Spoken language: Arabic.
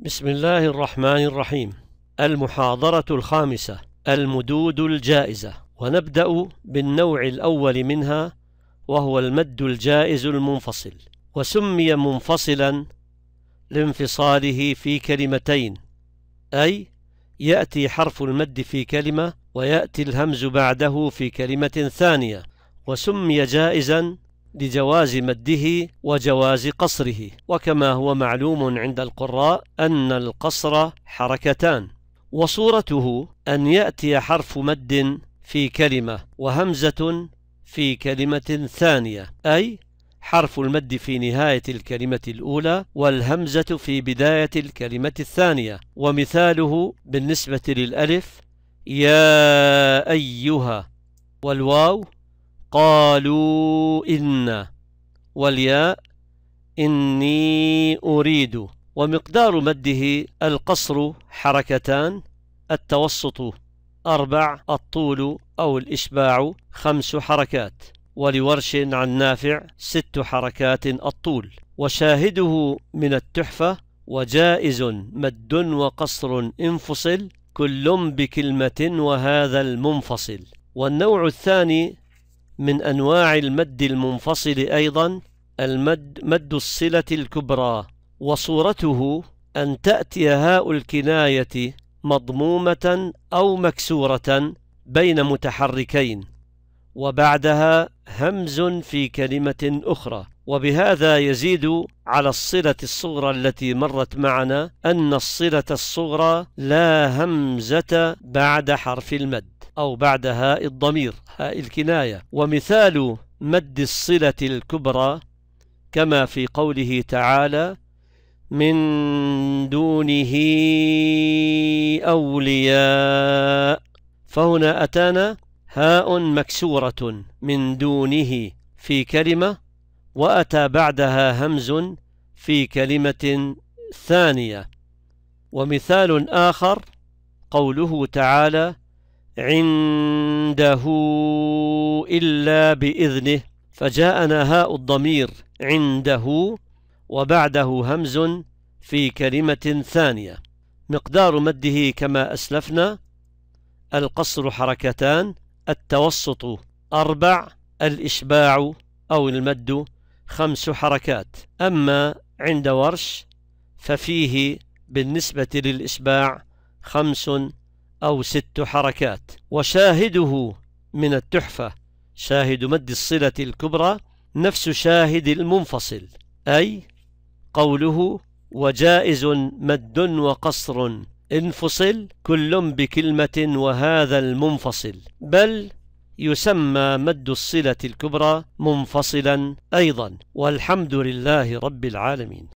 بسم الله الرحمن الرحيم المحاضرة الخامسة المدود الجائزة ونبدأ بالنوع الأول منها وهو المد الجائز المنفصل وسمي منفصلا لانفصاله في كلمتين أي يأتي حرف المد في كلمة ويأتي الهمز بعده في كلمة ثانية وسمي جائزا لجواز مده وجواز قصره وكما هو معلوم عند القراء أن القصر حركتان وصورته أن يأتي حرف مد في كلمة وهمزة في كلمة ثانية أي حرف المد في نهاية الكلمة الأولى والهمزة في بداية الكلمة الثانية ومثاله بالنسبة للألف يا أيها والواو قالوا إنا والياء إني أريد ومقدار مده القصر حركتان التوسط أربع الطول أو الإشباع خمس حركات ولورش عن نافع ست حركات الطول وشاهده من التحفة وجائز مد وقصر انفصل كل بكلمة وهذا المنفصل والنوع الثاني من أنواع المد المنفصل أيضا المد مد الصلة الكبرى وصورته أن تأتي هاء الكناية مضمومة أو مكسورة بين متحركين وبعدها همز في كلمة أخرى وبهذا يزيد على الصلة الصغرى التي مرت معنا أن الصلة الصغرى لا همزة بعد حرف المد أو بعد هاء الضمير هاء الكناية ومثال مد الصلة الكبرى كما في قوله تعالى من دونه أولياء فهنا أتانا هاء مكسورة من دونه في كلمة وأتى بعدها همز في كلمة ثانية ومثال آخر قوله تعالى عنده إلا بإذنه فجاءنا هاء الضمير عنده وبعده همز في كلمة ثانية مقدار مده كما أسلفنا القصر حركتان التوسط أربع الإشباع أو المد خمس حركات أما عند ورش ففيه بالنسبة للإشباع خمس أو ست حركات وشاهده من التحفة شاهد مد الصلة الكبرى نفس شاهد المنفصل أي قوله وجائز مد وقصر انفصل كل بكلمة وهذا المنفصل بل يسمى مد الصلة الكبرى منفصلا أيضا والحمد لله رب العالمين